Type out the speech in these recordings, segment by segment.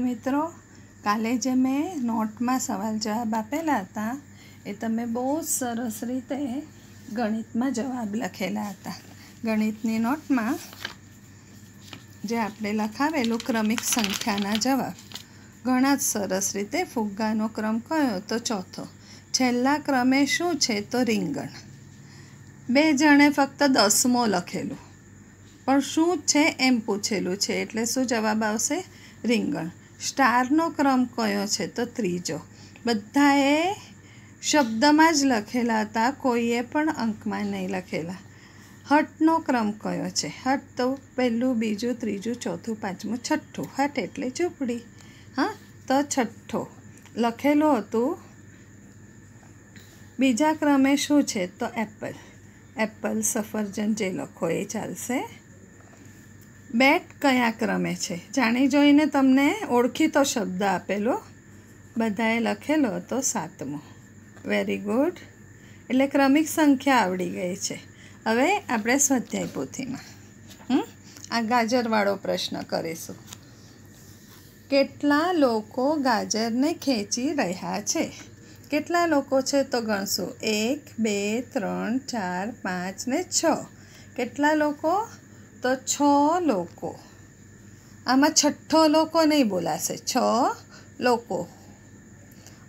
વિદ્યાર્થી મિત્રો કાલે જે મેં નોટમાં સવાલ જવાબ આપેલા હતા એ તમે બહુ જ સરસ રીતે ગણિતમાં જવાબ લખેલા હતા ગણિતની નોટમાં જે આપણે લખાવેલું ક્રમિક સંખ્યાના જવાબ ઘણા જ સરસ રીતે ફુગ્ગાનો ક્રમ કયો તો ચોથો છેલ્લા ક્રમે શું છે તો રીંગણ બે જણે ફક્ત દસમો લખેલું પણ શું છે એમ પૂછેલું છે એટલે શું જવાબ આવશે રીંગણ સ્ટારનો ક્રમ કયો છે તો ત્રીજો બધાએ શબ્દમાં જ લખેલા હતા કોઈએ પણ અંકમાં નહીં લખેલા હટનો ક્રમ કયો છે હટ તો પહેલું બીજું ત્રીજું ચોથું પાંચમું છઠ્ઠું હટ એટલે ઝૂંપડી હા તો છઠ્ઠો લખેલું હતું બીજા ક્રમે શું છે તો એપલ એપલ સફરજન જે લખો એ ચાલશે બેટ કયા ક્રમે છે જાણી જોઈને તમને ઓળખીતો શબ્દ આપેલો બધાએ લખેલો હતો સાતમો વેરી ગુડ એટલે ક્રમિક સંખ્યા આવડી ગઈ છે હવે આપણે સ્વાધ્યાય પોથીમાં આ ગાજરવાળો પ્રશ્ન કરીશું કેટલા લોકો ગાજરને ખેંચી રહ્યા છે કેટલા લોકો છે તો ગણશું એક બે ત્રણ ચાર પાંચ ને છ કેટલા લોકો તો છ લોકો આમાં છઠ્ઠો લોકો નહીં બોલાશે છ લોકો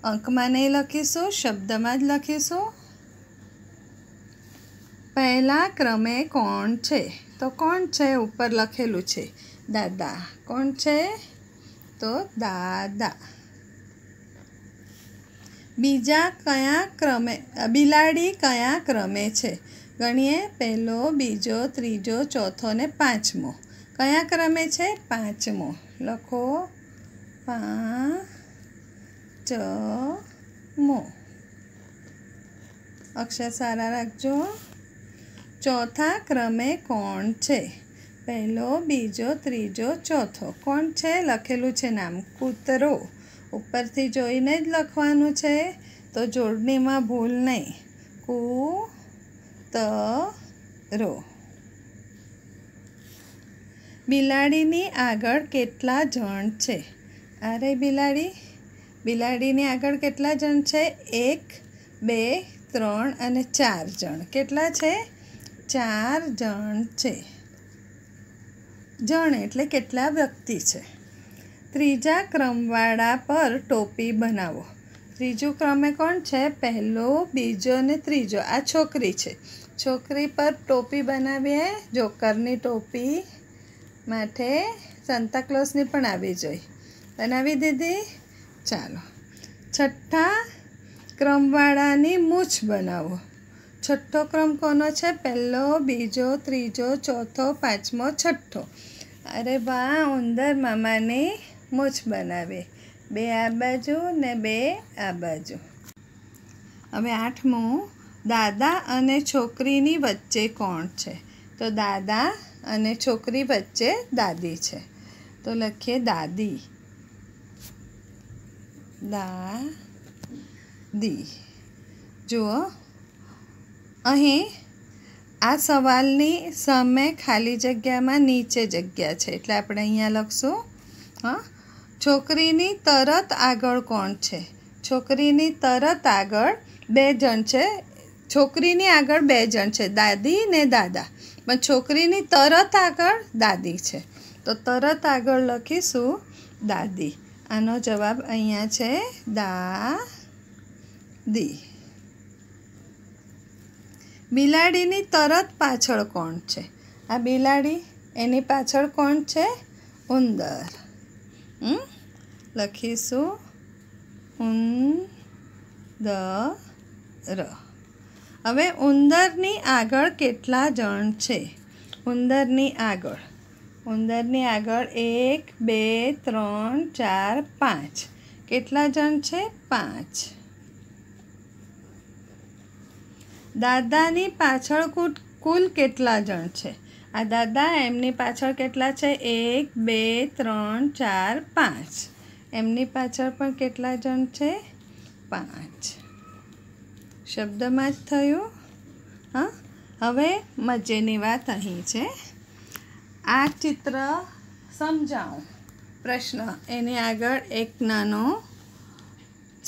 અંકમાં નહીં લખીશું શબ્દમાં જ લખીશું પહેલા ક્રમે કોણ છે તો કોણ છે ઉપર લખેલું છે દાદા કોણ છે તો દાદા બીજા કયા ક્રમે બિલાડી કયા ક્રમે છે ગણીએ પહેલો બીજો ત્રીજો ચોથો ને પાંચમો કયા ક્રમે છે પાંચમો લખો પાંચમો અક્ષર સારા રાખજો ચોથા ક્રમે કોણ છે પહેલો બીજો ત્રીજો ચોથો કોણ છે લખેલું છે નામ કૂતરો ઉપરથી જોઈને જ લખવાનું છે તો જોડણીમાં ભૂલ નહીં કૂ તરો બિલાડીની આગળ કેટલા જણ છે અરે બિલાડી બિલાડીની આગળ કેટલા જણ છે એક બે ત્રણ અને ચાર જણ કેટલા છે ચાર જણ છે જણ એટલે કેટલા વ્યક્તિ છે ત્રીજા ક્રમવાળા પર ટોપી બનાવો ત્રીજો ક્રમે કોણ છે પહેલો બીજો અને ત્રીજો આ છોકરી છે છોકરી પર ટોપી બનાવીએ જોકરની ટોપી માટે સંતાક્લોઝની પણ આવી જોઈ બનાવી દીધી ચાલો છઠ્ઠા ક્રમવાળાની મૂછ બનાવો છઠ્ઠો ક્રમ કોનો છે પહેલો બીજો ત્રીજો ચોથો પાંચમો છઠ્ઠો અરે વાહ ઉંદર મામાની મૂછ બનાવી બે આ બાજુ ને બે આ બાજુ હવે આઠમું દાદા અને છોકરીની વચ્ચે કોણ છે તો દાદા અને છોકરી વચ્ચે દાદી છે તો લખીએ દાદી દા દી જુઓ અહીં આ સવાલની સામે ખાલી જગ્યામાં નીચે જગ્યા છે એટલે આપણે અહીંયા લખશું હા છોકરીની તરત આગળ કોણ છે છોકરીની તરત આગળ બે જણ છે છોકરીની આગળ બે જણ છે દાદી ને દાદા પણ છોકરીની તરત આગળ દાદી છે તો તરત આગળ લખીશું દાદી આનો જવાબ અહીંયા છે દા દી બિલાડીની તરત પાછળ કોણ છે આ બિલાડી એની પાછળ કોણ છે ઉંદર લખીશું ઉંદર હવે ઉંદરની આગળ કેટલા જણ છે ઉંદરની આગળ ઉંદરની આગળ એક બે ત્રણ ચાર પાંચ કેટલા જણ છે પાંચ દાદાની પાછળ કુલ કેટલા જણ છે આ દાદા એમની પાછળ કેટલા છે એક બે ત્રણ ચાર પાંચ એમની પાછળ પણ કેટલા જણ છે પાંચ શબ્દમાં જ થયું હા હવે મજેની વાત અહીં છે આ ચિત્ર સમજાવું પ્રશ્ન એની આગળ એક નાનો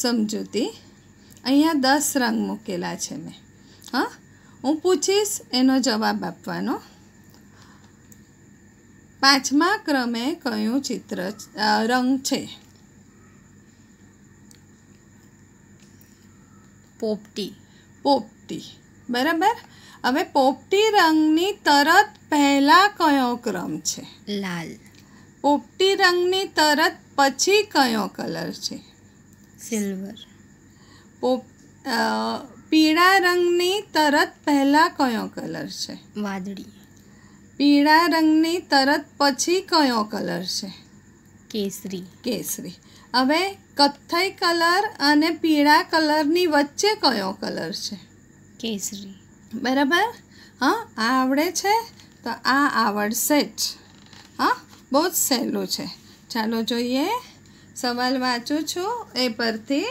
સમજૂતી અહીંયા દસ રંગ મૂકેલા છે મેં હા હું પૂછીશ એનો જવાબ આપવાનો પાંચમા ક્રમે કયું ચિત્ર રંગ છે પોપટી પોપટી બરાબર હવે પોપટી રંગની તરત પહેલાં કયો ક્રમ છે લાલ પોપટી રંગની તરત પછી કયો કલર છે સિલ્વર પોપ પીળા રંગની તરત પહેલાં કયો કલર છે વાદળી પીળા રંગની તરત પછી કયો કલર છે કેસરી કેસરી હવે કથ્થઈ કલર અને પીળા કલરની વચ્ચે કયો કલર છે કેસરી બરાબર હા આ આવડે છે તો આ આવડશે જ હા બહુ જ સહેલું છે ચાલો જોઈએ સવાલ વાંચું છું એ પરથી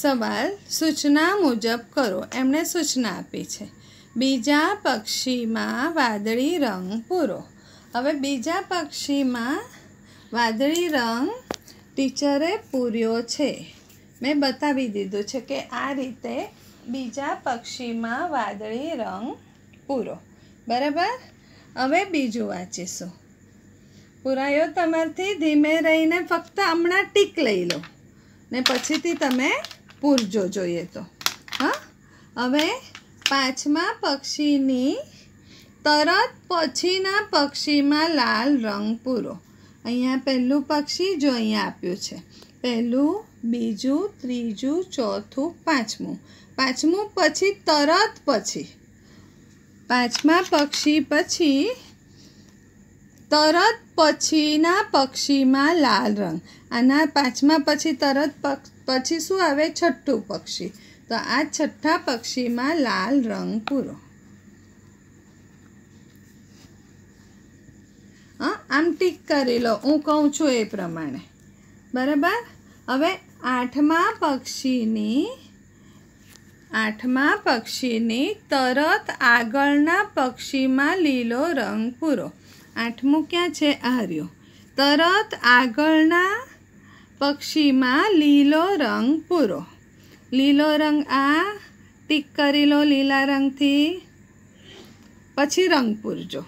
સવાલ સૂચના મુજબ કરો એમણે સૂચના આપી છે બીજા પક્ષીમાં વાદળી રંગ પૂરો હવે બીજા પક્ષીમાં વાદળી રંગ ટીચરે પૂર્યો છે મેં બતાવી દીધું છે કે આ રીતે બીજા પક્ષીમાં વાદળી રંગ પૂરો બરાબર હવે બીજું વાંચીશું પુરાયો તમારથી ધીમે રહીને ફક્ત હમણાં ટીક લઈ લો ને પછીથી તમે પૂરજો જોઈએ તો હા હવે પાંચમા પક્ષીની તરત પછીના પક્ષીમાં લાલ રંગ પૂરો અહીંયા પહેલું પક્ષી જો અહીંયા આપ્યું છે પહેલું બીજું ત્રીજું ચોથું પાંચમું પાંચમું પછી તરત પછી પાંચમા પક્ષી પછી તરત પછીના પક્ષીમાં લાલ રંગ આના પાંચમા પછી તરત પક્ષ પછી શું આવે છઠ્ઠું પક્ષી તો આ છઠ્ઠા પક્ષીમાં લાલ રંગ પૂરો આમ ટીક કરી લો હું કહું છું એ પ્રમાણે બરાબર હવે આઠમા પક્ષીની આઠમા પક્ષીની તરત આગળના પક્ષીમાં લીલો રંગ પૂરો આઠમું ક્યાં છે આર્યો તરત આગળના પક્ષીમાં લીલો રંગ પૂરો લીલો રંગ આ ટીક કરી લો લીલા રંગથી પછી રંગ પૂરજો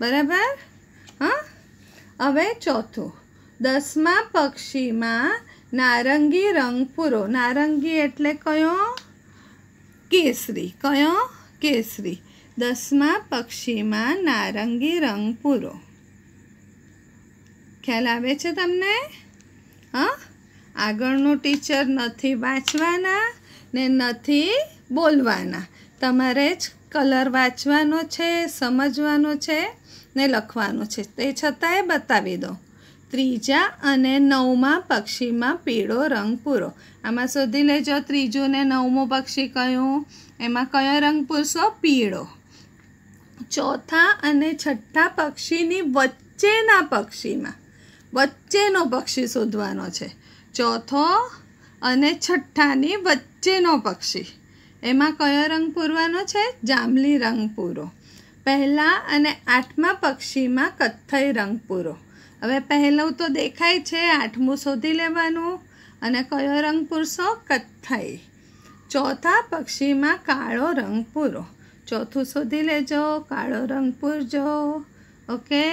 બરાબર હા હવે ચોથું દસમા પક્ષીમાં નારંગી રંગ પૂરો નારંગી એટલે કયો કેસરી કયો કેસરી દસમા પક્ષીમાં નારંગી રંગ પૂરો ખ્યાલ આવે છે તમને હા આગળનું ટીચર નથી વાંચવાના ને નથી બોલવાના તમારે જ કલર વાંચવાનો છે સમજવાનો છે ને લખવાનો છે તે છતાંય બતાવી દો ત્રીજા અને નવમા પક્ષીમાં પીળો રંગ પૂરો આમાં શોધી લેજો ત્રીજું ને નવમું પક્ષી કયું એમાં કયો રંગ પૂરશો પીળો ચોથા અને છઠ્ઠા પક્ષીની વચ્ચેના પક્ષીમાં વચ્ચેનો પક્ષી શોધવાનો છે ચોથો અને છઠ્ઠાની વચ્ચેનો પક્ષી એમાં કયો રંગ પૂરવાનો છે જાંબલી રંગ પૂરો પહેલાં અને આઠમા પક્ષીમાં કથ્થઈ રંગ પૂરો હવે પહેલું તો દેખાય છે આઠમું શોધી લેવાનું અને કયો રંગ પૂરશો કથ્થઈ ચોથા પક્ષીમાં કાળો રંગ પૂરો ચોથું શોધી લેજો કાળો રંગ પૂરજો ઓકે